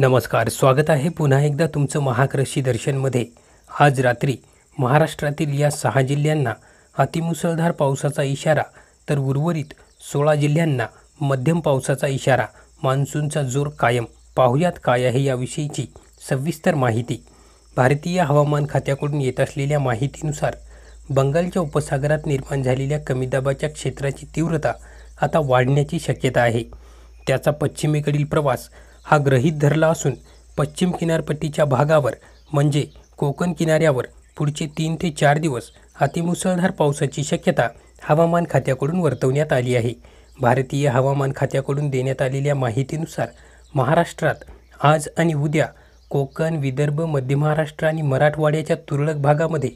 नमस्कार स्वागत आहे पुन्हा एकदा तुमचं महाकृषी दर्शनमध्ये आज रात्री महाराष्ट्रातील या सहा जिल्ह्यांना अतिमुसळधार पावसाचा इशारा तर उर्वरित सोळा जिल्ह्यांना मध्यम पावसाचा इशारा मान्सूनचा जोर कायम पाहुयात काय आहे याविषयीची सविस्तर माहिती भारतीय हवामान खात्याकडून येत असलेल्या माहितीनुसार बंगालच्या उपसागरात निर्माण झालेल्या कमी दाबाच्या क्षेत्राची तीव्रता आता वाढण्याची शक्यता आहे त्याचा पश्चिमेकडील प्रवास हा ग्रहीत धरला असून पश्चिम किनारपट्टीच्या भागावर म्हणजे कोकण किनाऱ्यावर पुढचे तीन ते चार दिवस अतिमुसळधार पावसाची शक्यता हवामान खात्याकडून वर्तवण्यात आली आहे भारतीय हवामान खात्याकडून देण्यात आलेल्या माहितीनुसार महाराष्ट्रात आज आणि उद्या कोकण विदर्भ मध्य महाराष्ट्र आणि मराठवाड्याच्या तुरळक भागामध्ये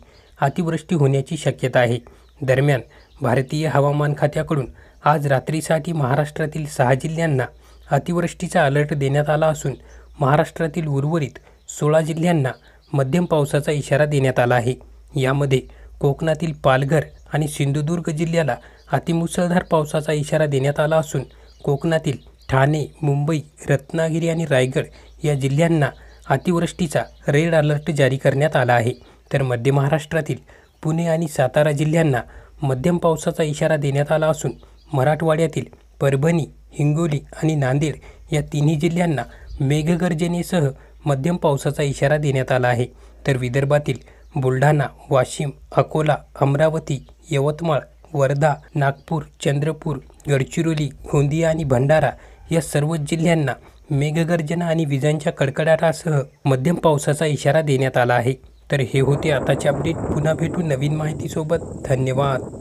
अतिवृष्टी होण्याची शक्यता आहे दरम्यान भारतीय हवामान खात्याकडून आज रात्रीसाठी महाराष्ट्रातील सहा जिल्ह्यांना अतिवृष्टीचा अलर्ट देण्यात आला असून महाराष्ट्रातील उर्वरित सोळा जिल्ह्यांना मध्यम पावसाचा इशारा देण्यात आला आहे यामध्ये कोकणातील पालघर आणि सिंधुदुर्ग जिल्ह्याला अतिमुसळधार पावसाचा इशारा देण्यात आला असून कोकणातील ठाणे मुंबई रत्नागिरी आणि रायगड या जिल्ह्यांना अतिवृष्टीचा रेड अलर्ट जारी करण्यात आला आहे तर मध्य महाराष्ट्रातील पुणे आणि सातारा जिल्ह्यांना मध्यम पावसाचा इशारा देण्यात आला असून मराठवाड्यातील परभणी हिंगोली आणि नांदेड या तिन्ही जिल्ह्यांना मेघगर्जनेसह मध्यम पावसाचा इशारा देण्यात आला आहे तर विदर्भातील बुलढाणा वाशिम अकोला अमरावती यवतमाळ वर्धा नागपूर चंद्रपूर गडचिरोली गोंदिया आणि भंडारा या सर्व जिल्ह्यांना मेघगर्जना आणि विजांच्या कडकडाटासह मध्यम पावसाचा इशारा देण्यात आला आहे तर हे होते आताचे अपडेट पुन्हा भेटू नवीन माहितीसोबत धन्यवाद